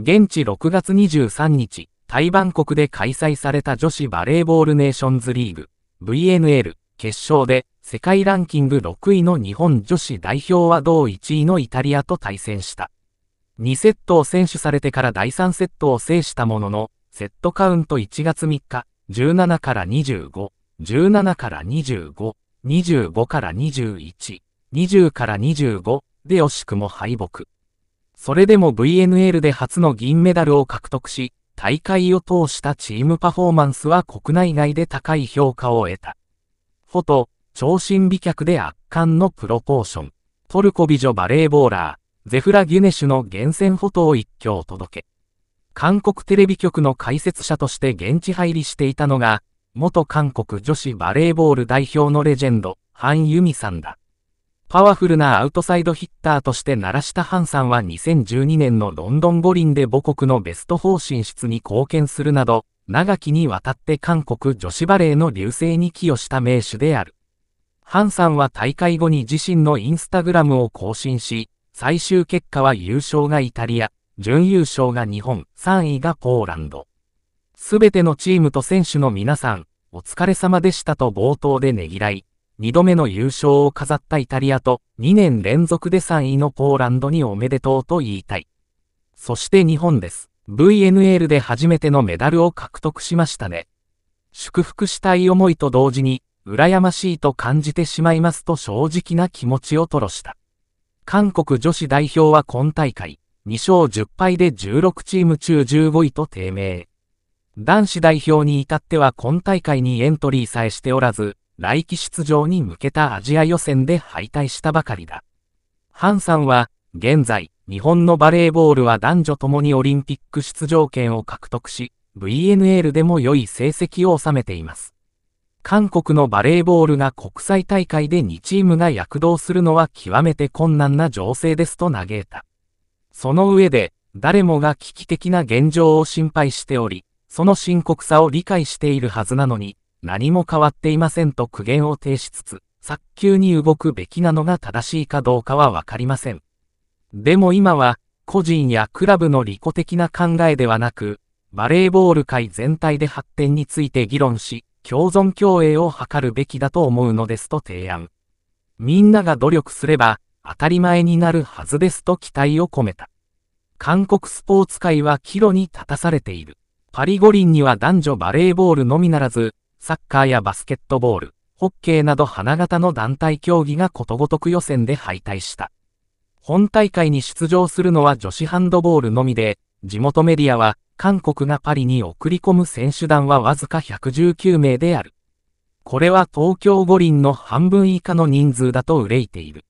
現地6月23日、台湾国で開催された女子バレーボールネーションズリーグ VNL 決勝で世界ランキング6位の日本女子代表は同1位のイタリアと対戦した。2セットを選手されてから第3セットを制したものの、セットカウント1月3日、17から25、17から25、25から21、20から25で惜しくも敗北。それでも VNL で初の銀メダルを獲得し、大会を通したチームパフォーマンスは国内外で高い評価を得た。フォト、超新美脚で圧巻のプロポーション。トルコ美女バレーボーラー、ゼフラ・ギュネシュの厳選フォトを一挙届け。韓国テレビ局の解説者として現地入りしていたのが、元韓国女子バレーボール代表のレジェンド、ハン・ユミさんだ。パワフルなアウトサイドヒッターとして鳴らしたハンさんは2012年のロンドン五輪で母国のベスト4進出に貢献するなど、長きにわたって韓国女子バレーの流星に寄与した名手である。ハンさんは大会後に自身のインスタグラムを更新し、最終結果は優勝がイタリア、準優勝が日本、3位がポーランド。すべてのチームと選手の皆さん、お疲れ様でしたと冒頭でねぎらい、2度目の優勝を飾ったイタリアと2年連続で3位のポーランドにおめでとうと言いたい。そして日本です。VNL で初めてのメダルを獲得しましたね。祝福したい思いと同時に、羨ましいと感じてしまいますと正直な気持ちを吐露した。韓国女子代表は今大会、2勝10敗で16チーム中15位と低迷。男子代表に至っては今大会にエントリーさえしておらず、来季出場に向けたアジア予選で敗退したばかりだ。ハンさんは、現在、日本のバレーボールは男女ともにオリンピック出場権を獲得し、VNL でも良い成績を収めています。韓国のバレーボールが国際大会で2チームが躍動するのは極めて困難な情勢ですと嘆いた。その上で、誰もが危機的な現状を心配しており、その深刻さを理解しているはずなのに、何も変わっていませんと苦言を呈しつつ、早急に動くべきなのが正しいかどうかはわかりません。でも今は、個人やクラブの利己的な考えではなく、バレーボール界全体で発展について議論し、共存共栄を図るべきだと思うのですと提案。みんなが努力すれば、当たり前になるはずですと期待を込めた。韓国スポーツ界は岐路に立たされている。パリ五輪には男女バレーボールのみならず、サッカーやバスケットボール、ホッケーなど花形の団体競技がことごとく予選で敗退した。本大会に出場するのは女子ハンドボールのみで、地元メディアは、韓国がパリに送り込む選手団はわずか119名である。これは東京五輪の半分以下の人数だと憂いている。